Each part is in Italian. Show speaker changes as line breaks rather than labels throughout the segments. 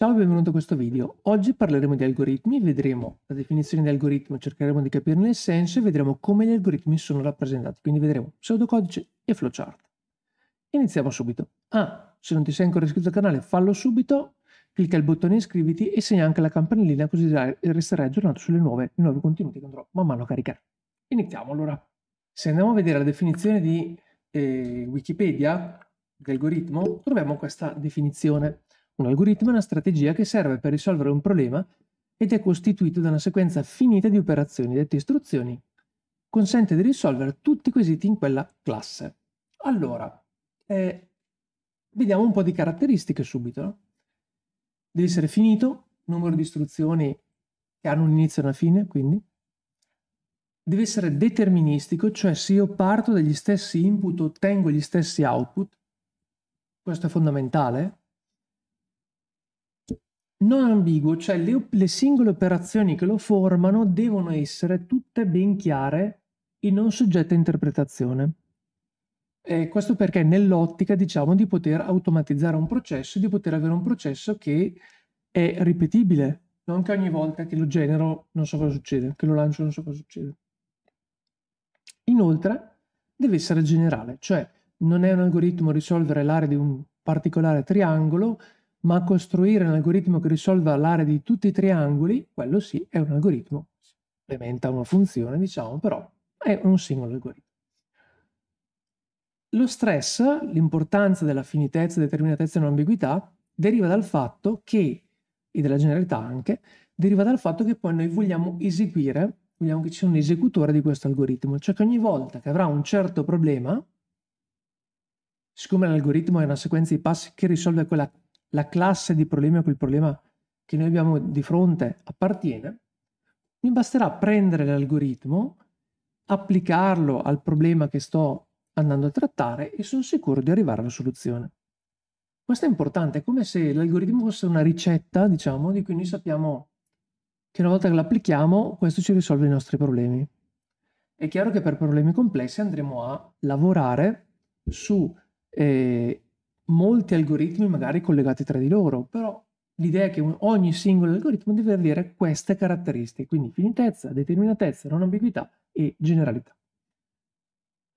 Ciao e benvenuto a questo video. Oggi parleremo di algoritmi, vedremo la definizione di algoritmo, cercheremo di capirne il senso e vedremo come gli algoritmi sono rappresentati. Quindi vedremo pseudocodice e flowchart. Iniziamo subito. Ah, se non ti sei ancora iscritto al canale fallo subito, clicca il bottone iscriviti e segna anche la campanellina così resterai aggiornato sulle nuove, nuovi contenuti che andrò man mano a caricare. Iniziamo allora. Se andiamo a vedere la definizione di eh, Wikipedia, di algoritmo, troviamo questa definizione un algoritmo è una strategia che serve per risolvere un problema ed è costituito da una sequenza finita di operazioni dette istruzioni. Consente di risolvere tutti i quesiti in quella classe. Allora, eh, vediamo un po' di caratteristiche subito. No? Deve essere finito, numero di istruzioni che hanno un inizio e una fine, quindi. Deve essere deterministico, cioè se io parto dagli stessi input ottengo gli stessi output. Questo è fondamentale, non ambiguo, cioè le, le, singole operazioni che lo formano devono essere tutte ben chiare e non soggette a interpretazione. E questo perché nell'ottica diciamo di poter automatizzare un processo, di poter avere un processo che è ripetibile, non che ogni volta che lo genero non so cosa succede, che lo lancio non so cosa succede. Inoltre deve essere generale, cioè non è un algoritmo risolvere l'area di un particolare triangolo, ma costruire un algoritmo che risolva l'area di tutti i triangoli, quello sì, è un algoritmo, implementa una funzione, diciamo, però è un singolo algoritmo. Lo stress, l'importanza della finitezza, determinatezza e non ambiguità, deriva dal fatto che, e della generalità anche, deriva dal fatto che poi noi vogliamo eseguire, vogliamo che ci sia un esecutore di questo algoritmo, cioè che ogni volta che avrà un certo problema, siccome l'algoritmo è una sequenza di passi che risolve quella la classe di problemi o quel problema che noi abbiamo di fronte appartiene, mi basterà prendere l'algoritmo, applicarlo al problema che sto andando a trattare e sono sicuro di arrivare alla soluzione. Questo è importante, è come se l'algoritmo fosse una ricetta, diciamo, di cui noi sappiamo che una volta che l'applichiamo, questo ci risolve i nostri problemi. È chiaro che per problemi complessi andremo a lavorare su eh, molti algoritmi magari collegati tra di loro, però l'idea è che ogni singolo algoritmo deve avere queste caratteristiche, quindi finitezza, determinatezza, non ambiguità e generalità.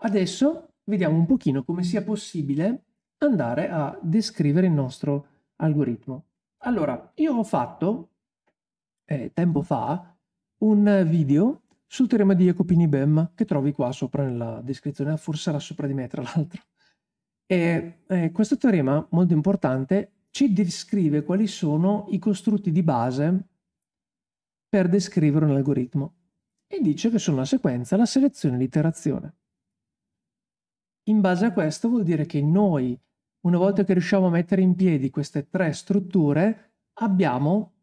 Adesso vediamo un pochino come sia possibile andare a descrivere il nostro algoritmo. Allora, io ho fatto, eh, tempo fa, un video sul teorema di Jacopini-Bem che trovi qua sopra nella descrizione, forse sarà sopra di me tra l'altro. E, eh, questo teorema, molto importante, ci descrive quali sono i costrutti di base per descrivere un algoritmo e dice che sono la sequenza, la selezione e l'iterazione. In base a questo vuol dire che noi, una volta che riusciamo a mettere in piedi queste tre strutture, abbiamo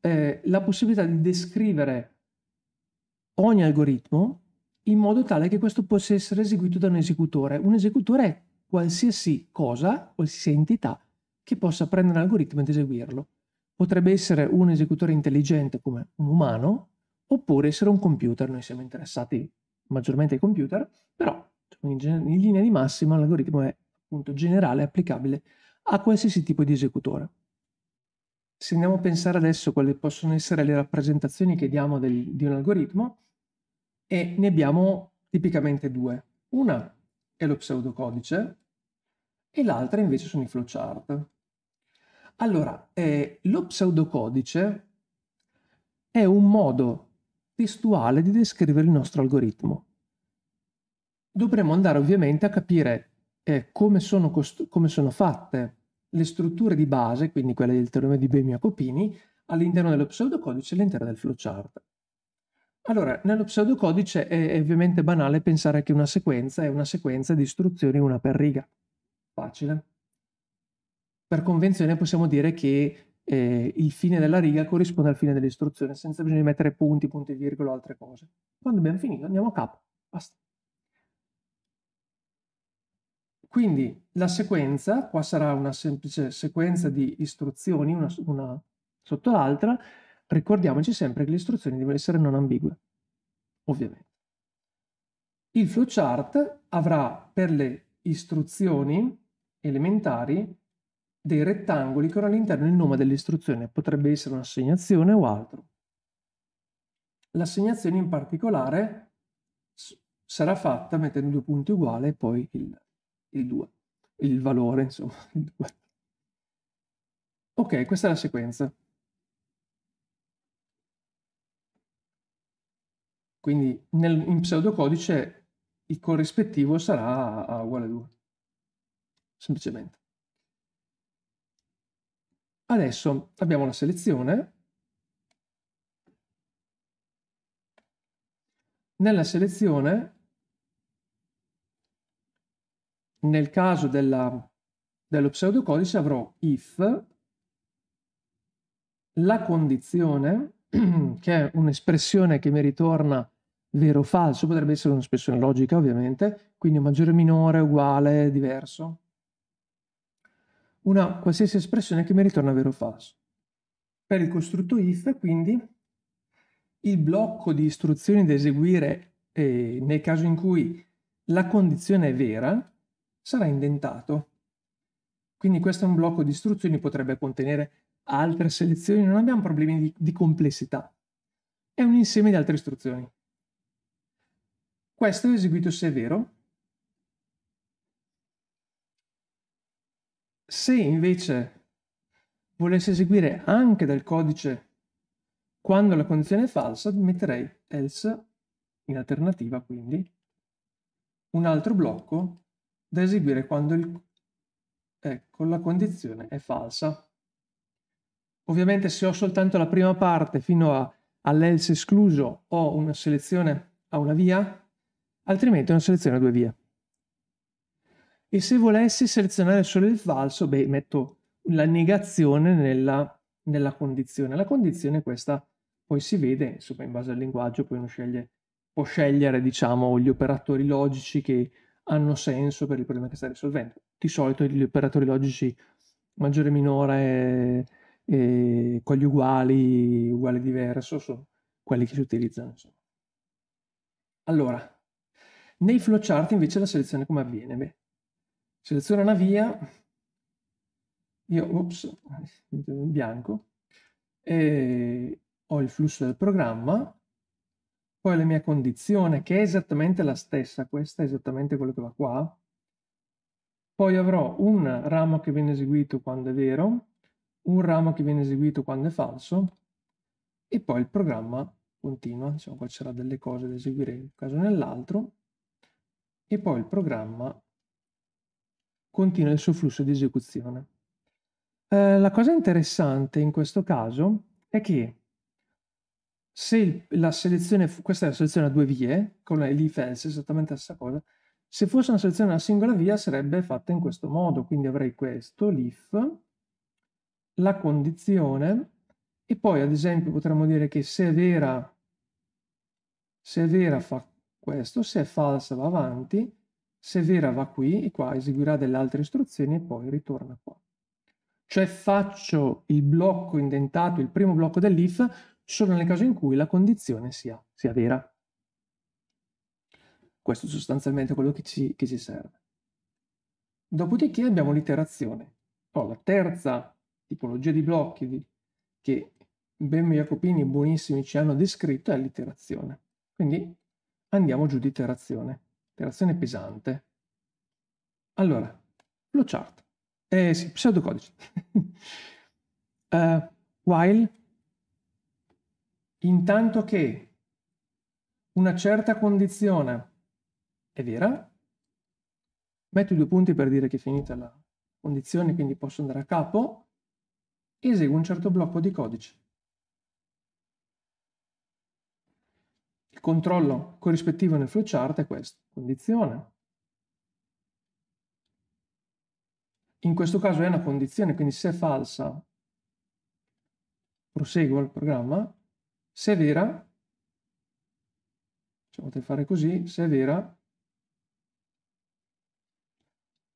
eh, la possibilità di descrivere ogni algoritmo in modo tale che questo possa essere eseguito da un esecutore. Un esecutore è qualsiasi cosa, qualsiasi entità che possa prendere un algoritmo ed eseguirlo. Potrebbe essere un esecutore intelligente come un umano, oppure essere un computer, noi siamo interessati maggiormente ai computer, però cioè, in, in linea di massima l'algoritmo è appunto generale, applicabile a qualsiasi tipo di esecutore. Se andiamo a pensare adesso quali possono essere le rappresentazioni che diamo del, di un algoritmo, e ne abbiamo tipicamente due. Una e lo pseudocodice, e l'altra invece sono i flowchart. Allora, eh, lo pseudocodice è un modo testuale di descrivere il nostro algoritmo. Dovremmo andare ovviamente a capire eh, come, sono come sono fatte le strutture di base, quindi quelle del teorema di bemio Copini, all'interno dello pseudocodice e all'interno del flowchart. Allora, nello pseudocodice è, ovviamente banale pensare che una sequenza è una sequenza di istruzioni una per riga. Facile. Per convenzione possiamo dire che eh, il fine della riga corrisponde al fine dell'istruzione, senza bisogno di mettere punti, punti virgola o altre cose. Quando abbiamo finito andiamo a capo. Basta. Quindi la sequenza, qua sarà una semplice sequenza di istruzioni, una, una sotto l'altra, Ricordiamoci sempre che le istruzioni devono essere non ambigue, ovviamente. Il flowchart avrà per le istruzioni elementari dei rettangoli che hanno all'interno il nome dell'istruzione, potrebbe essere un'assegnazione o altro. L'assegnazione in particolare sarà fatta mettendo due punti uguali e poi il, il 2, il valore, insomma, il 2. Ok, questa è la sequenza. Quindi nel, in pseudocodice il corrispettivo sarà a, uguale a 2, semplicemente. Adesso abbiamo la selezione. Nella selezione, nel caso della, dello pseudocodice, avrò if la condizione, che è un'espressione che mi ritorna vero o falso, potrebbe essere un'espressione logica ovviamente, quindi maggiore o minore, uguale, diverso. Una qualsiasi espressione che mi ritorna vero o falso. Per il costrutto if, quindi, il blocco di istruzioni da eseguire eh, nel caso in cui la condizione è vera sarà indentato. Quindi questo è un blocco di istruzioni, potrebbe contenere altre selezioni, non abbiamo problemi di, di complessità. È un insieme di altre istruzioni. Questo è eseguito se è vero. Se invece volessi eseguire anche dal codice quando la condizione è falsa, metterei else in alternativa, quindi un altro blocco da eseguire quando il... ecco, la condizione è falsa. Ovviamente se ho soltanto la prima parte fino all'else escluso ho una selezione a una via, altrimenti non seleziona due vie. E se volessi selezionare solo il falso, beh, metto la negazione nella, nella condizione. La condizione è questa poi si vede, insomma, in base al linguaggio, poi uno sceglie, può scegliere, diciamo, gli operatori logici che hanno senso per il problema che sta risolvendo. Di solito gli operatori logici maggiore e minore eh, eh, con gli uguali, uguale diverso, sono quelli che si utilizzano. Insomma. Allora, nei flowchart invece la selezione come avviene? Beh, seleziono una via, io, ops, bianco, e ho il flusso del programma, poi la mia condizione che è esattamente la stessa, questa è esattamente quello che va qua, poi avrò un ramo che viene eseguito quando è vero, un ramo che viene eseguito quando è falso e poi il programma continua, diciamo qua c'era delle cose da eseguire in un caso nell'altro e poi il programma continua il suo flusso di esecuzione. Eh, la cosa interessante in questo caso è che se la selezione, questa è la selezione a due vie, con le defense esattamente la stessa cosa, se fosse una selezione a una singola via sarebbe fatta in questo modo, quindi avrei questo, l'if, la condizione, e poi ad esempio potremmo dire che se è vera, se è vera fa questo, se è falsa va avanti, se è vera va qui e qua eseguirà delle altre istruzioni e poi ritorna qua. Cioè faccio il blocco indentato, il primo blocco dell'if, solo nel caso in cui la condizione sia, sia vera. Questo è sostanzialmente quello che ci, che ci serve. Dopodiché abbiamo l'iterazione. Poi oh, la terza tipologia di blocchi di, che Bembo Jacopini buonissimi ci hanno descritto è l'iterazione. Quindi andiamo giù di iterazione, iterazione mm. pesante. Allora, flowchart, eh sì, pseudocodice. uh, while, intanto che una certa condizione è vera, metto due punti per dire che è finita la condizione, quindi posso andare a capo, eseguo un certo blocco di codice. Il controllo corrispettivo nel flowchart è questo, condizione. In questo caso è una condizione, quindi se è falsa proseguo il programma, se è vera, cioè potete fare così, se è vera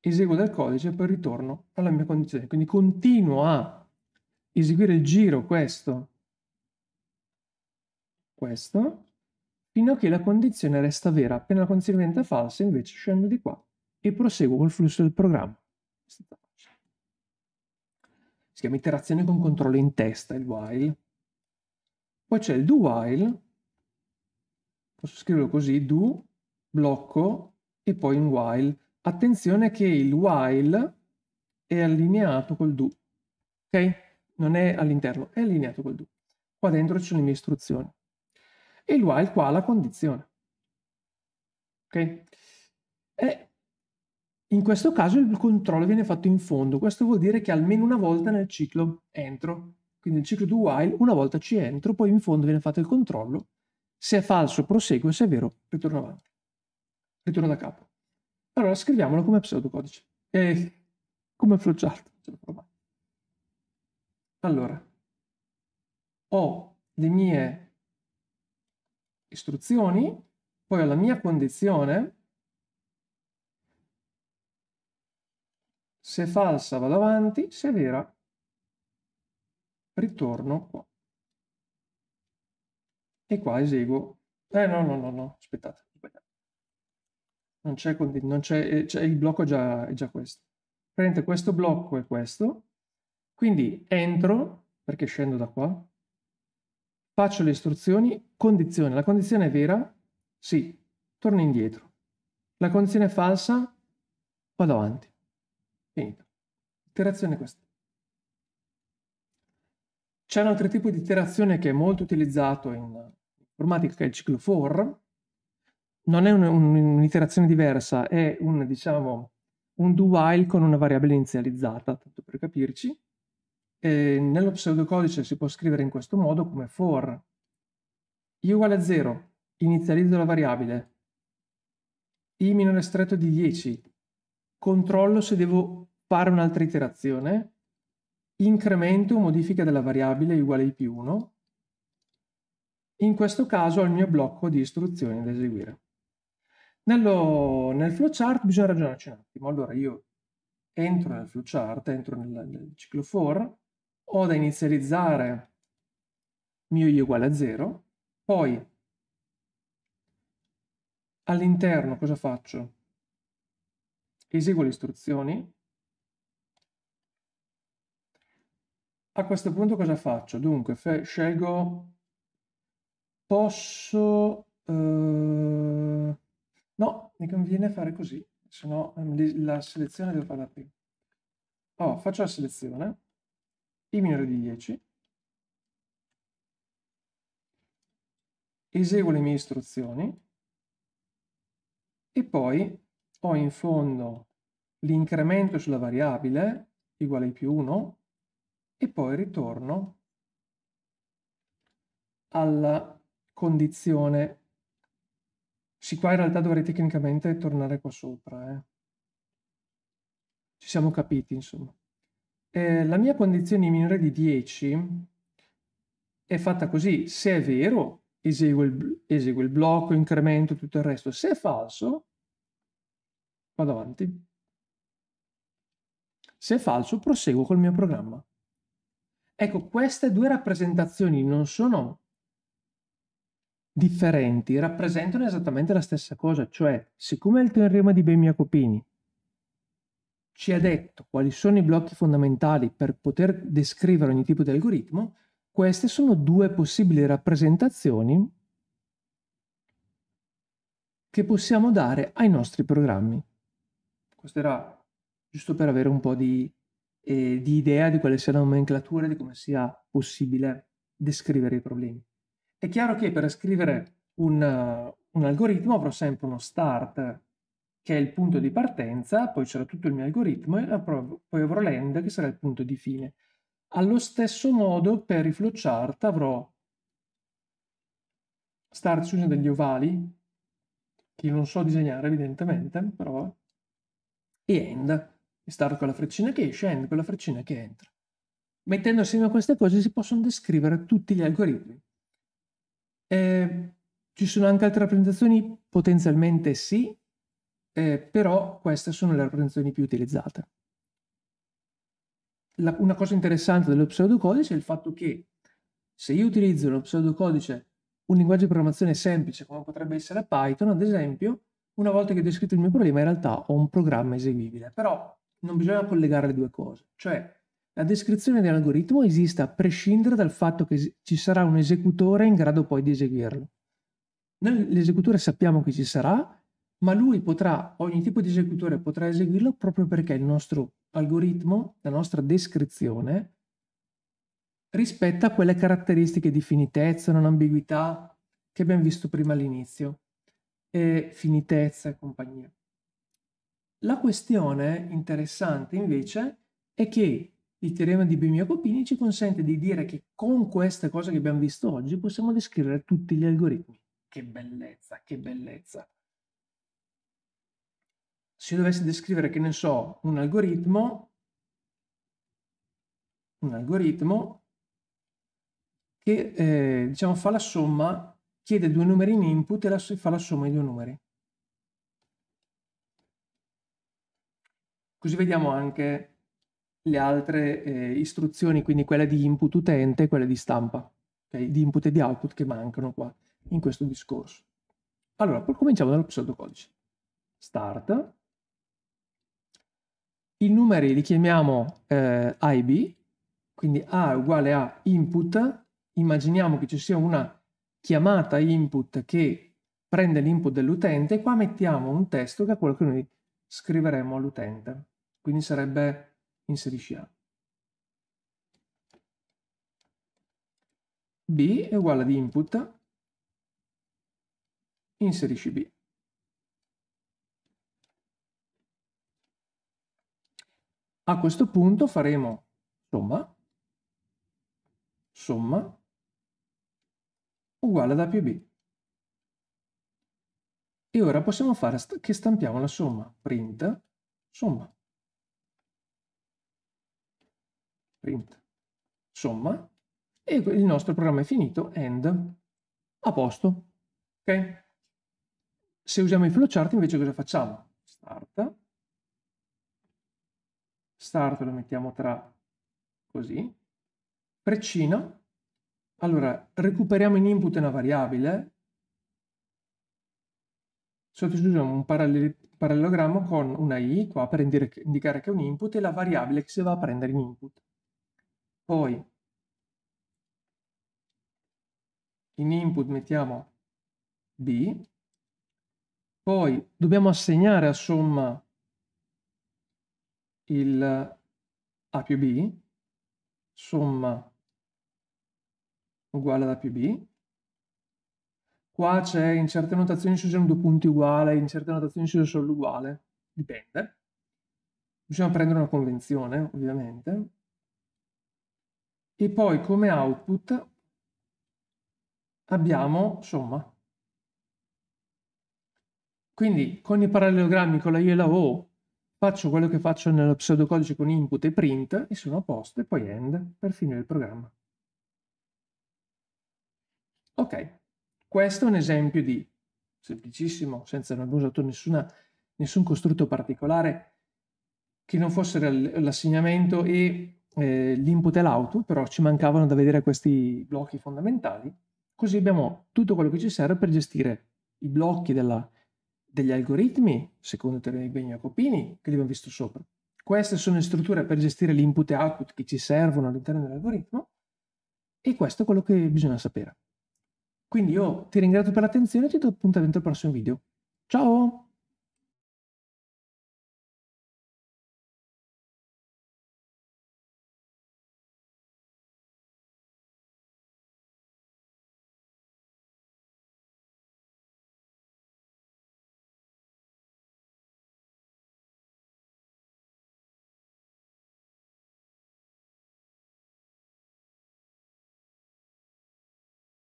eseguo del codice e poi ritorno alla mia condizione. Quindi continuo a eseguire il giro questo, questo, fino a che la condizione resta vera, appena la condizione diventa falsa invece scendo di qua e proseguo col flusso del programma. Si chiama iterazione con controllo in testa, il while. Poi c'è il do while, posso scriverlo così, do, blocco e poi un while. Attenzione che il while è allineato col do, ok? Non è all'interno, è allineato col do. Qua dentro ci sono le mie istruzioni e il while qua la condizione. Ok? E in questo caso il controllo viene fatto in fondo, questo vuol dire che almeno una volta nel ciclo entro, quindi nel ciclo do while una volta ci entro, poi in fondo viene fatto il controllo, se è falso proseguo se è vero ritorno avanti, ritorno da capo. Allora scriviamolo come pseudocodice, eh, come flowchart. Allora, ho le mie istruzioni, poi ho la mia condizione, se falsa vado avanti, se vera ritorno qua. E qua eseguo. Eh no, no, no, no, aspettate. Non c'è, non c'è, eh, c'è il blocco già, è già questo. Prendete questo blocco e questo. Quindi entro, perché scendo da qua, Faccio le istruzioni, condizione. La condizione è vera? Sì. Torno indietro. La condizione è falsa? Vado avanti. Finito. Iterazione questa. C'è un altro tipo di iterazione che è molto utilizzato in informatica, che è il ciclo for. Non è un'iterazione diversa, è un, diciamo, un do while con una variabile inizializzata, tanto per capirci e nello pseudocodice si può scrivere in questo modo come for i uguale a 0, inizializzo la variabile, i minore stretto di 10, controllo se devo fare un'altra iterazione, incremento modifica della variabile uguale a i più 1, in questo caso ho il mio blocco di istruzioni da eseguire. Nello, nel flowchart bisogna ragionarci un attimo. Allora io entro nel flowchart, entro nel, nel ciclo for, ho da inizializzare mio i uguale a 0, poi all'interno cosa faccio? Eseguo le istruzioni. A questo punto cosa faccio? Dunque, scelgo posso... Eh, no, mi conviene fare così, se no ehm, la selezione devo farla qui. Oh, faccio la selezione i minore di 10, eseguo le mie istruzioni e poi ho in fondo l'incremento sulla variabile uguale ai più 1 e poi ritorno alla condizione sì qua in realtà dovrei tecnicamente tornare qua sopra eh. ci siamo capiti insomma eh, la mia condizione minore di 10 è fatta così. Se è vero, eseguo il, eseguo il blocco, incremento, tutto il resto. Se è falso, vado avanti. Se è falso, proseguo col mio programma. Ecco, queste due rappresentazioni non sono differenti, rappresentano esattamente la stessa cosa, cioè siccome il teorema di Copini ci ha detto quali sono i blocchi fondamentali per poter descrivere ogni tipo di algoritmo, queste sono due possibili rappresentazioni che possiamo dare ai nostri programmi. Questo era giusto per avere un po' di, eh, di idea di quale sia la nomenclatura, e di come sia possibile descrivere i problemi. È chiaro che per scrivere un, un algoritmo avrò sempre uno start che è il punto di partenza, poi c'era tutto il mio algoritmo e poi avrò l'end che sarà il punto di fine. Allo stesso modo per i flowchart avrò start su degli ovali, che non so disegnare evidentemente, però, e end. e Start con la freccina che esce, end con la freccina che entra. Mettendo insieme queste cose si possono descrivere tutti gli algoritmi. E eh, ci sono anche altre rappresentazioni? Potenzialmente sì, eh, però queste sono le rappresentazioni più utilizzate. La, una cosa interessante dello pseudocodice è il fatto che se io utilizzo lo pseudocodice un linguaggio di programmazione semplice come potrebbe essere Python, ad esempio, una volta che ho descritto il mio problema in realtà ho un programma eseguibile, però non bisogna collegare le due cose, cioè la descrizione dell'algoritmo esiste a prescindere dal fatto che ci sarà un esecutore in grado poi di eseguirlo. Noi l'esecutore sappiamo che ci sarà ma lui potrà, ogni tipo di esecutore potrà eseguirlo proprio perché il nostro algoritmo, la nostra descrizione, rispetta quelle caratteristiche di finitezza, non ambiguità che abbiamo visto prima all'inizio, e finitezza e compagnia. La questione interessante invece è che il teorema di Bimia copini ci consente di dire che con queste cose che abbiamo visto oggi possiamo descrivere tutti gli algoritmi. Che bellezza, che bellezza! se io dovessi descrivere, che ne so, un algoritmo, un algoritmo che eh, diciamo, fa la somma, chiede due numeri in input e la, fa la somma di due numeri. Così vediamo anche le altre eh, istruzioni, quindi quella di input utente e quella di stampa, okay? di input e di output che mancano qua in questo discorso. Allora, cominciamo dal pseudocodice. Start, i numeri li chiamiamo eh, B, quindi A è uguale a input, immaginiamo che ci sia una chiamata input che prende l'input dell'utente, qua mettiamo un testo che è quello che noi scriveremo all'utente, quindi sarebbe inserisci A. B è uguale ad input, inserisci B. A questo punto faremo somma, somma uguale ad A più B. E ora possiamo fare che stampiamo la somma. Print, somma. Print, somma. E il nostro programma è finito, end, a posto. Ok? Se usiamo i flowchart invece cosa facciamo? Start, start lo mettiamo tra così, preccina, allora recuperiamo in input una variabile, sostituiamo un parallel parallelogrammo con una i qua per indicare che è un input e la variabile che si va a prendere in input. Poi in input mettiamo b, poi dobbiamo assegnare a somma il A più B, somma uguale ad A più B. Qua c'è, in certe notazioni ci sono due punti uguali, in certe notazioni ci sono solo uguale, dipende. Bisogna prendere una convenzione, ovviamente. E poi come output abbiamo somma. Quindi con i parallelogrammi, con la I e la O, Faccio quello che faccio nello pseudocodice con input e print e sono a posto e poi end per finire il programma. Ok, questo è un esempio di, semplicissimo, senza non aver usato nessuna, nessun costrutto particolare che non fosse l'assegnamento e eh, l'input e l'output, però ci mancavano da vedere questi blocchi fondamentali. Così abbiamo tutto quello che ci serve per gestire i blocchi della degli algoritmi, secondo Teorema di Begnacopini, che abbiamo visto sopra. Queste sono le strutture per gestire l'input e output che ci servono all'interno dell'algoritmo e questo è quello che bisogna sapere. Quindi io ti ringrazio per l'attenzione e ti do appuntamento al prossimo video. Ciao!